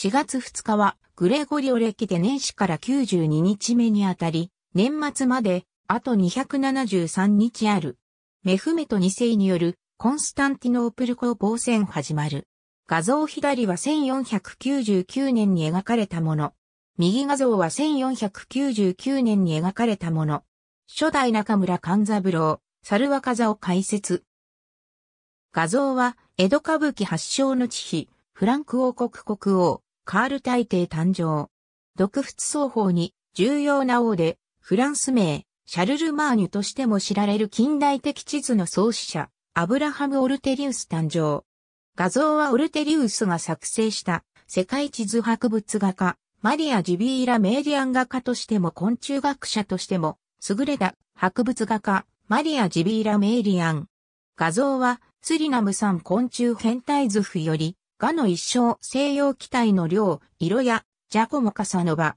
4月2日は、グレゴリオ歴で年始から92日目にあたり、年末まで、あと273日ある。メフメト2世による、コンスタンティノープル攻防戦始まる。画像左は1499年に描かれたもの。右画像は1499年に描かれたもの。初代中村勘三郎、猿若座を解説。画像は、江戸歌舞伎発祥の地比、フランク王国国王、カール大帝誕生。独仏双方に重要な王で、フランス名、シャルル・マーニュとしても知られる近代的地図の創始者、アブラハム・オルテリウス誕生。画像はオルテリウスが作成した世界地図博物画家、マリア・ジビーラ・メイディアン画家としても昆虫学者としても、優れた博物画家、マリア・ジビーラ・メイディアン。画像は、スリナム産昆虫変態図譜より、画の一生西洋機体の量、色や、ジャコモカサノバ。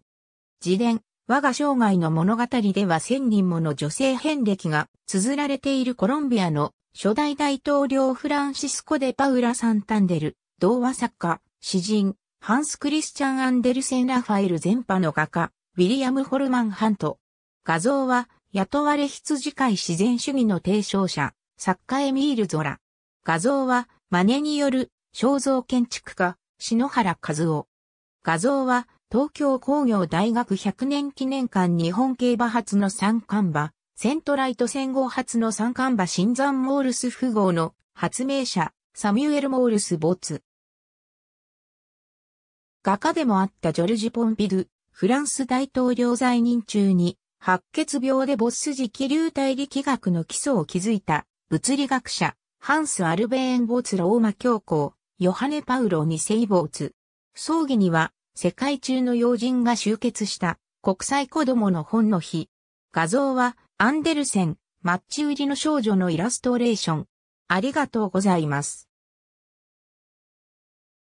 自伝、我が生涯の物語では千人もの女性遍歴が綴られているコロンビアの初代大統領フランシスコ・デ・パウラ・サンタンデル、童話作家、詩人、ハンス・クリスチャン・アンデルセン・ラファエル全派の画家、ウィリアム・ホルマン・ハント。画像は、雇われ羊飼い自然主義の提唱者、作家エミール・ゾラ。画像は、真似による肖像建築家、篠原和夫。画像は、東京工業大学100年記念館日本競馬発の三冠馬、セントライト戦後発の三冠馬新山モールス符号の発明者、サミュエル・モールス・ボツ。画家でもあったジョルジポンピドゥ、フランス大統領在任中に、白血病でボス時気流体力学の基礎を築いた、物理学者、ハンス・アルベーン・ボツローマ教皇、ヨハネ・パウロ2世ツ葬儀には、世界中の要人が集結した国際子供の本の日。画像は、アンデルセン、マッチ売りの少女のイラストレーション。ありがとうございます。